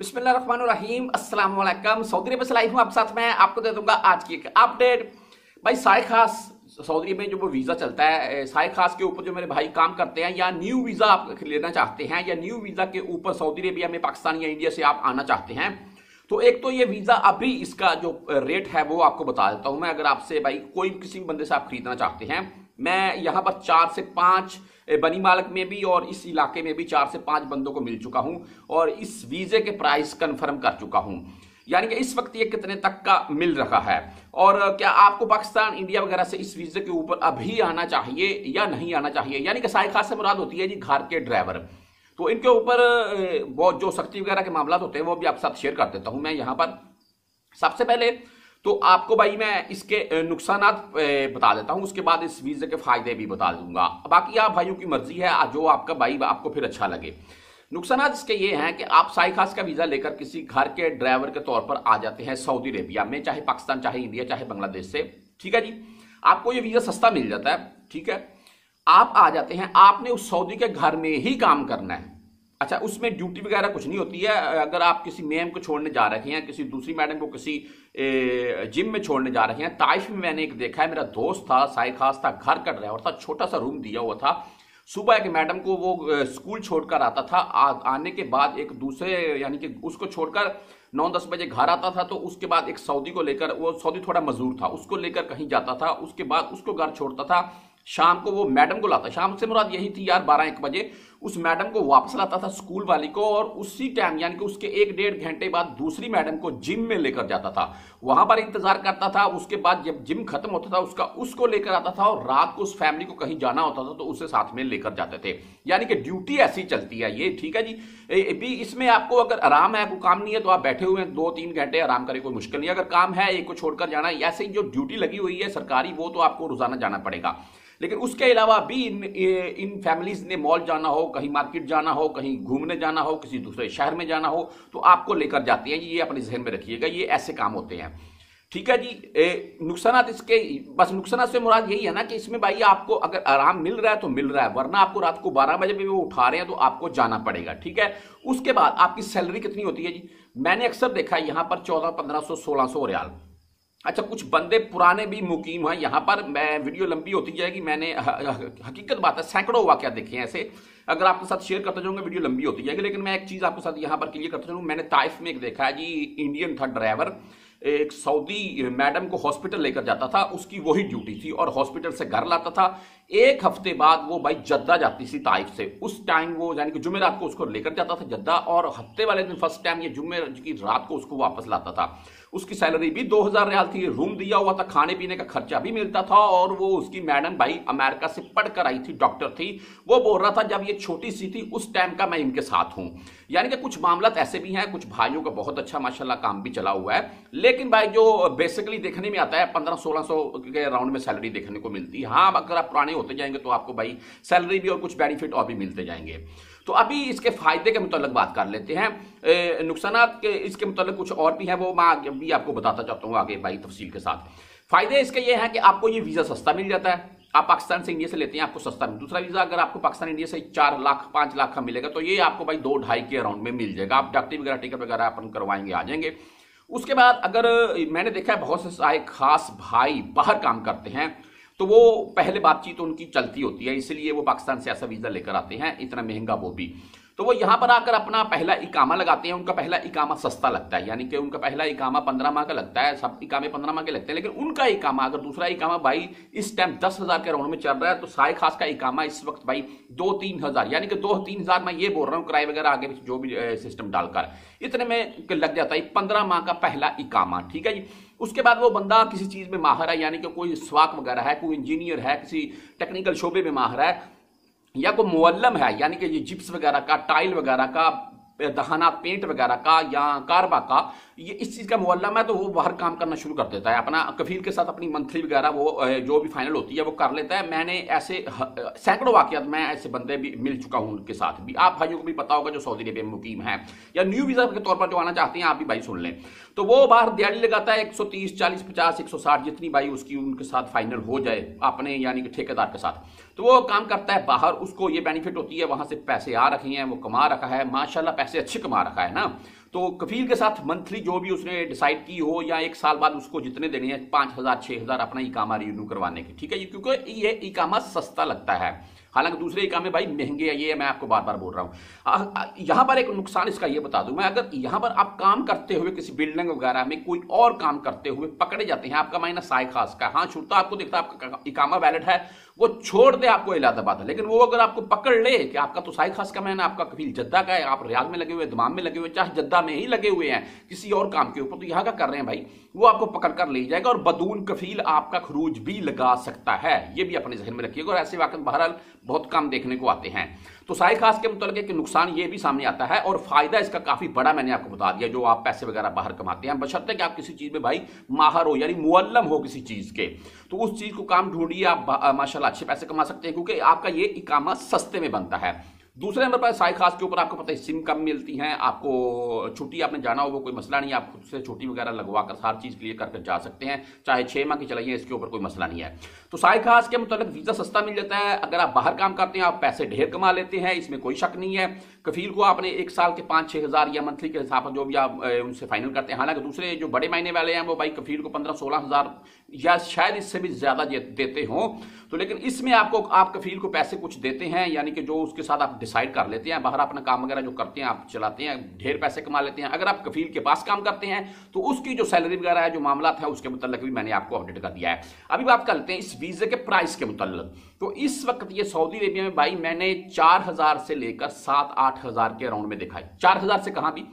بسم اللہ الرحمن الرحیم السلام علیکم سعودی سے لائف ہوں آپ ساتھ میں آپ کو دے دوں گا آج کی ایک اپ ڈیٹ بھائی سائے خاص سعودی میں جو ویزا چلتا ہے سائے خاص کے اوپر جو میرے بھائی کام کرتے ہیں یا نیو ویزا آپ لینا چاہتے ہیں یا نیو ویزا کے اوپر سعودی عربیہ میں پاکستان یا انڈیا سے آپ آنا چاہتے ہیں تو ایک تو یہ ویزا ابھی اس کا جو ریٹ ہے وہ آپ کو بتا دیتا ہوں میں اگر آپ سے بھائی کوئی کسی بندے سے آپ خریدنا چاہتے ہیں میں یہاں پر چار سے پانچ بنی مالک میں بھی اور اس علاقے میں بھی چار سے پانچ بندوں کو مل چکا ہوں اور اس ویزے کے پرائز کنفرم کر چکا ہوں یعنی کہ اس وقت یہ کتنے تک کا مل رہا ہے اور کیا آپ کو پاکستان انڈیا وغیرہ سے اس ویزے کے اوپر ابھی آنا چاہیے یا نہیں آنا چاہیے یعنی کہ سائے خاص سے مراد ہوتی ہے جی گھر کے ڈرائیور تو ان کے اوپر جو سختی وغیرہ کے معاملات ہوتے ہیں وہ بھی آپ ساتھ شیئر کر دیتا ہوں میں یہاں پر سب سے پہلے تو آپ کو بھائی میں اس کے نقصانات بتا دیتا ہوں اس کے بعد اس ویزے کے فائدے بھی بتا دوں گا باقی آپ بھائیوں کی مرضی ہے جو آپ کا بھائی آپ کو پھر اچھا لگے نقصانات اس کے یہ ہیں کہ آپ سائی خاص کا ویزا لے کر کسی گھر کے ڈرائیور کے طور پر آ جاتے ہیں سعودی عربیہ میں چاہے پاکستان چاہے انڈیا چاہے بنگلہ دیش سے ٹھیک ہے جی آپ کو یہ ویزا سستا مل جاتا ہے ٹھیک ہے آپ آ جاتے ہیں آپ نے اس سعودی کے گھر میں ہی کام کرنا ہے اچھا اس میں ڈیوٹی وغیرہ کچھ نہیں ہوتی ہے اگر آپ کسی میم کو چھوڑنے جا رہے ہیں کسی دوسری میڈم کو کسی جم میں چھوڑنے جا رہے ہیں طائف میں میں نے ایک دیکھا ہے میرا دوست تھا سائے خاص تھا گھر کر رہا اور تھا چھوٹا سا روم دیا ہوا تھا صبح ایک میڈم کو وہ اسکول چھوڑ کر آتا تھا آنے کے بعد ایک دوسرے یعنی کہ اس کو چھوڑ کر نو دس بجے گھر آتا تھا تو اس کے بعد ایک سعودی کو لے کر وہ سعودی تھوڑا مزدور تھا اس کو لے کر کہیں جاتا تھا اس کے بعد اس کو گھر چھوڑتا تھا شام کو وہ میڈم کو لاتا شام سے مراد یہی تھی یار بارہ ایک بجے اس میڈم کو واپس لاتا تھا سکول والی کو اور اسی ٹائم یعنی کہ اس کے ایک ڈیڑھ گھنٹے بعد دوسری میڈم کو جم میں لے کر جاتا تھا وہاں پر انتظار کرتا تھا اس کے بعد جب جم ختم ہوتا تھا اس اس کا کو لے کر آتا تھا اور رات کو اس فیملی کو کہیں جانا ہوتا تھا تو اسے ساتھ میں لے کر جاتے تھے یعنی کہ ڈیوٹی ایسی چلتی ہے یہ ٹھیک ہے جی بھی اس میں آپ کو اگر آرام ہے کوئی کام نہیں ہے تو آپ بیٹھے ہوئے ہیں دو تین گھنٹے آرام کرے کوئی مشکل نہیں اگر کام ہے ایک کو چھوڑ کر جانا ہے ایسے ہی جو ڈیوٹی لگی ہوئی ہے سرکاری وہ تو آپ کو روزانہ جانا پڑے گا لیکن اس کے علاوہ بھی ان فیملیز نے مال جانا ہو کہیں مارکیٹ جانا ہو کہیں گھومنے جانا ہو کسی دوسرے شہر میں جانا ہو تو آپ کو لے کر جاتے ہیں یہ اپنے ذہن میں رکھیے گا یہ ایسے کام ہوتے ہیں ٹھیک ہے جی نقصانات اس کے بس نقصانات سے مراد یہی ہے نا کہ اس میں بھائی آپ کو اگر آرام مل رہا ہے تو مل رہا ہے ورنہ آپ کو رات کو بارہ بجے بھی وہ اٹھا رہے ہیں تو آپ کو جانا پڑے گا ٹھیک ہے اس کے بعد آپ کی سیلری کتنی ہوتی ہے جی میں نے اکثر دیکھا ہے یہاں پر چودہ پندرہ سو سولہ سو ریال اچھا کچھ بندے پرانے بھی مقیم ہیں یہاں پر میں ویڈیو لمبی ہوتی جائے گی میں نے حقیقت بات ہے سینکڑوں ہوا کیا ہیں ایسے اگر آپ کے ساتھ شیئر کرتا جاؤں گا ویڈیو لمبی ہوتی جائے گی لیکن میں ایک چیز آپ کے ساتھ یہاں پر کلیئر کرتا جاؤں گا میں نے تائف میں ایک دیکھا ہے جی انڈین تھا ڈرائیور ایک سعودی میڈم کو ہاسپٹل لے کر جاتا تھا اس کی وہی ڈیوٹی تھی اور ہاسپٹل سے گھر لاتا تھا ایک ہفتے بعد وہ بھائی جدہ جاتی تھی طائف سے اس ٹائم وہ یعنی کہ کو کو اس لے کر جاتا تھا جدہ اور ہفتے والے دن فرسٹ ٹائم یہ کی رات کو اس اس کو واپس لاتا تھا کی سیلری بھی دو ہزار ریال تھی روم دیا ہوا تھا کھانے پینے کا خرچہ بھی ملتا تھا اور وہ اس کی میڈم بھائی امریکہ سے پڑھ کر آئی تھی ڈاکٹر تھی وہ بول رہا تھا جب یہ چھوٹی سی تھی اس ٹائم کا میں ان کے ساتھ ہوں یعنی کہ کچھ معاملات ایسے بھی ہیں کچھ بھائیوں کا بہت اچھا ماشاء اللہ کام بھی چلا ہوا ہے لیکن بھائی جو بیسکلی دیکھنے میں آتا ہے پندرہ سولہ سو کے راؤنڈ میں سیلری دیکھنے کو ملتی ہے ہاں اگر آپ پرانے سارے ہوتے جائیں گے تو آپ کو بھائی سیلری بھی اور کچھ بینیفٹ اور بھی ملتے جائیں گے تو ابھی اس کے فائدے کے متعلق بات کر لیتے ہیں نقصانات کے اس کے متعلق کچھ اور بھی ہیں وہ میں بھی آپ کو بتاتا چاہتا ہوں آگے بھائی تفصیل کے ساتھ فائدے اس کے یہ ہیں کہ آپ کو یہ ویزا سستا مل جاتا ہے آپ پاکستان سے انڈیا سے لیتے ہیں آپ کو سستا مل دوسرا ویزا اگر آپ کو پاکستان انڈیا سے چار لاکھ پانچ لاکھ کا ملے گا تو یہ آپ کو بھائی دو ڈھائی کے اراؤنڈ میں مل جائے گا آپ ڈاکٹری وغیرہ ٹکٹ وغیرہ اپن کروائیں گے آ جائیں گے اس کے بعد اگر میں نے دیکھا ہے بہت سے سائے خاص بھائی باہر کام کرتے ہیں تو وہ پہلے بات چیت ان کی چلتی ہوتی ہے اس لیے وہ پاکستان سے ایسا ویزا لے کر آتے ہیں اتنا مہنگا وہ بھی تو وہ یہاں پر آ کر اپنا پہلا اکامہ لگاتے ہیں ان کا پہلا اکامہ سستا لگتا ہے یعنی کہ ان کا پہلا اکامہ پندرہ ماہ کا لگتا ہے سب اکامے پندرہ ماہ کے لگتے ہیں لیکن ان کا اکامہ اگر دوسرا اکامہ بھائی اس ٹائم دس ہزار کے راؤنڈ میں چل رہا ہے تو سائے خاص کا اکامہ اس وقت بھائی دو تین ہزار یعنی کہ دو تین ہزار میں یہ بول رہا ہوں کرائے وغیرہ آگے جو بھی سسٹم ڈال کر اتنے میں لگ جاتا ہے پندرہ ماہ کا پہلا اکامہ ٹھیک ہے جی اس کے بعد وہ بندہ کسی چیز میں ماہر ہے یعنی کہ کوئی سواک وغیرہ ہے کوئی انجینئر ہے کسی ٹیکنیکل شعبے میں ماہر ہے یا کوئی مولم ہے یعنی کہ یہ جپس وغیرہ کا ٹائل وغیرہ کا دہانہ پینٹ وغیرہ کا یا کاربا کا یہ اس چیز کا معلم ہے تو وہ باہر کام کرنا شروع کر دیتا ہے اپنا کفیل کے ساتھ اپنی منتھلی وغیرہ وہ جو بھی فائنل ہوتی ہے وہ کر لیتا ہے میں نے ایسے سینکڑوں واقعات میں ایسے بندے بھی مل چکا ہوں ان کے ساتھ بھی آپ بھائیوں کو بھی پتا ہوگا جو سعودی عربیہ میں مقیم ہے یا نیو ویزا کے طور پر جو آنا چاہتے ہیں آپ بھی بھائی سن لیں تو وہ باہر دیہڑی لگاتا ہے ایک سو تیس چالیس پچاس ایک سو ساٹھ جتنی بھائی اس کی ان کے ساتھ فائنل ہو جائے اپنے یعنی کہ ٹھیکے دار کے ساتھ تو وہ کام کرتا ہے باہر اس کو یہ بینیفٹ ہوتی ہے وہاں سے پیسے آ رکھے ہیں وہ کما رکھا ہے ماشاء اللہ پیسے اچھے کما رکھا ہے نا تو کفیل کے ساتھ منتھلی جو بھی اس نے ڈیسائیڈ کی ہو یا ایک سال بعد اس کو جتنے دینے ہیں پانچ ہزار چھ ہزار اپنا رینیو کروانے کے کیونکہ یہ اکاما سستا لگتا ہے حالانکہ دوسرے کام ہے بھائی مہنگے یہ میں آپ کو بار بار بول رہا ہوں یہاں پر ایک نقصان اس کا یہ بتا دوں میں اگر یہاں پر آپ کام کرتے ہوئے کسی بلڈنگ وغیرہ میں کوئی اور کام کرتے ہوئے پکڑے جاتے ہیں آپ کا مائنہ سائے خاص کا ہاں چھوٹتا آپ کو دیکھتا آپ کا اکامہ ویلٹ ہے وہ چھوڑ دے آپ کو الہ آباد ہے لیکن وہ اگر آپ کو پکڑ لے کہ آپ کا تو خاص کا معنی آپ کا کفیل جدہ کا ہے آپ ریاض میں لگے ہوئے دماغ میں لگے ہوئے چاہے جدہ میں ہی لگے ہوئے ہیں کسی اور کام کے اوپر تو یہاں کا کر رہے ہیں بھائی وہ آپ کو پکڑ کر لے جائے گا اور بدون کفیل آپ کا خروج بھی لگا سکتا ہے یہ بھی اپنے ذہن میں رکھیے گا اور ایسے واقعات بہرحال بہت کم دیکھنے کو آتے ہیں تو سائے خاص کے متعلق کہ نقصان یہ بھی سامنے آتا ہے اور فائدہ اس کا کافی بڑا میں نے آپ کو بتا دیا جو آپ پیسے وغیرہ باہر کماتے ہیں ہے کہ آپ کسی چیز میں بھائی ماہر ہو یعنی معلم ہو کسی چیز کے تو اس چیز کو کام ڈھونڈیے آپ ماشاء اللہ اچھے پیسے کما سکتے ہیں کیونکہ آپ کا یہ اقامہ سستے میں بنتا ہے دوسرے نمبر پر سائی خاص کے اوپر آپ کو پتہ ہے سم کم ملتی ہیں آپ کو چھٹی آپ نے جانا وہ کوئی مسئلہ نہیں آپ خود سے چھٹی وغیرہ لگوا کر ہر چیز کلیئر کر کر جا سکتے ہیں چاہے چھ ماہ کی چلائیے اس کے اوپر کوئی مسئلہ نہیں ہے تو خاص کے متعلق ویزا سستا مل جاتا ہے اگر آپ باہر کام کرتے ہیں آپ پیسے ڈھیر کما لیتے ہیں اس میں کوئی شک نہیں ہے کفیل کو آپ نے ایک سال کے پانچ چھ ہزار یا منتھلی کے حساب جو بھی آپ ان سے فائنل کرتے ہیں حالانکہ دوسرے جو بڑے مہینے والے ہیں وہ بھائی کفیل کو پندرہ سولہ ہزار یا شاید اس سے بھی زیادہ دیتے ہوں تو لیکن اس میں آپ کو آپ کفیل کو پیسے کچھ دیتے ہیں یعنی کہ جو اس کے ساتھ آپ ڈیسائیڈ کر لیتے ہیں باہر اپنا کام وغیرہ جو کرتے ہیں آپ چلاتے ہیں ڈھیر پیسے کما لیتے ہیں اگر آپ کفیل کے پاس کام کرتے ہیں تو اس کی جو سیلری وغیرہ ہے جو معاملات ہے اس کے متعلق بھی میں نے آپ کو اپڈیٹ کر دیا ہے ابھی کر کرتے ہیں اس ویزے کے پرائز کے متعلق تو اس وقت یہ سعودی عربیہ میں بھائی میں نے چار ہزار سے لے کر سات آٹھ ہزار کے راؤنڈ میں دکھائی چار ہزار سے کہاں بھی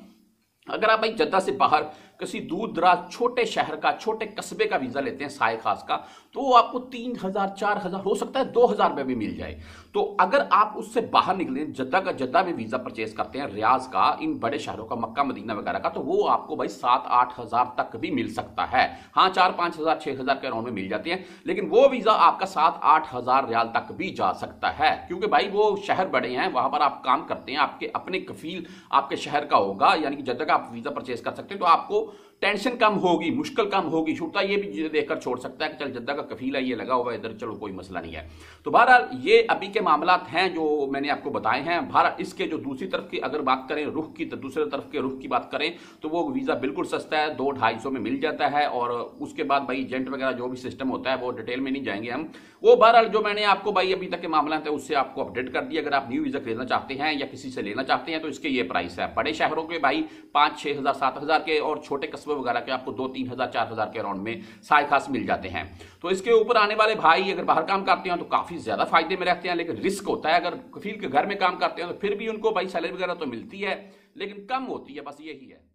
اگر آپ بھائی جدہ سے باہر کسی دور دراز چھوٹے شہر کا چھوٹے قصبے کا ویزا لیتے ہیں سائے خاص کا تو وہ آپ کو تین ہزار چار ہزار ہو سکتا ہے دو ہزار میں بھی مل جائے تو اگر آپ اس سے باہر نکلیں جدہ کا جدہ میں ویزا پرچیز کرتے ہیں ریاض کا ان بڑے شہروں کا مکہ مدینہ وغیرہ کا تو وہ آپ کو بھائی سات آٹھ ہزار تک بھی مل سکتا ہے ہاں چار پانچ ہزار چھ ہزار کے راؤنڈ میں مل جاتے ہیں لیکن وہ ویزا آپ کا سات آٹھ ہزار ریال تک بھی جا سکتا ہے کیونکہ بھائی وہ شہر بڑے ہیں وہاں پر آپ کام کرتے ہیں آپ کے اپنے کفیل آپ کے شہر کا ہوگا یعنی کہ جدہ کا آپ ویزا پرچیز کر سکتے ہیں تو آپ کو ٹینشن کم ہوگی مشکل کم ہوگی چھوٹا یہ بھی دیکھ کر چھوڑ سکتا ہے کہ چل جدہ کا کفیلہ یہ لگا ہوا ہے ادھر چلو کوئی مسئلہ نہیں ہے تو بہرحال یہ ابھی کے معاملات ہیں جو میں نے آپ کو بتائے ہیں بہرحال اس کے جو دوسری طرف کی اگر بات کریں رخ کی تو دوسرے طرف کے رخ کی بات کریں تو وہ ویزا بالکل سستا ہے دو ڈھائی سو میں مل جاتا ہے اور اس کے بعد بھائی ایجنٹ وغیرہ جو بھی سسٹم ہوتا ہے وہ ڈیٹیل میں نہیں جائیں گے ہم وہ بہرحال جو میں نے آپ کو بھائی ابھی تک کے معاملات ہیں اس سے آپ کو اپڈیٹ کر دیا اگر آپ نیو ویزا خریدنا چاہتے ہیں یا کسی سے لینا چاہتے ہیں تو اس کے یہ پرائس ہے بڑے شہروں کے بھائی پانچ چھ ہزار سات ہزار کے اور چھوٹے قصبے وغیرہ کے آپ کو دو تین ہزار چار ہزار کے اراؤنڈ میں سائے خاص مل جاتے ہیں تو اس کے اوپر آنے والے بھائی اگر باہر کام کرتے ہیں تو کافی زیادہ فائدے میں رہتے ہیں لیکن رسک ہوتا ہے اگر کفیل کے گھر میں کام کرتے ہیں تو پھر بھی ان کو بھائی سیلری وغیرہ تو ملتی ہے لیکن کم ہوتی ہے بس یہی ہے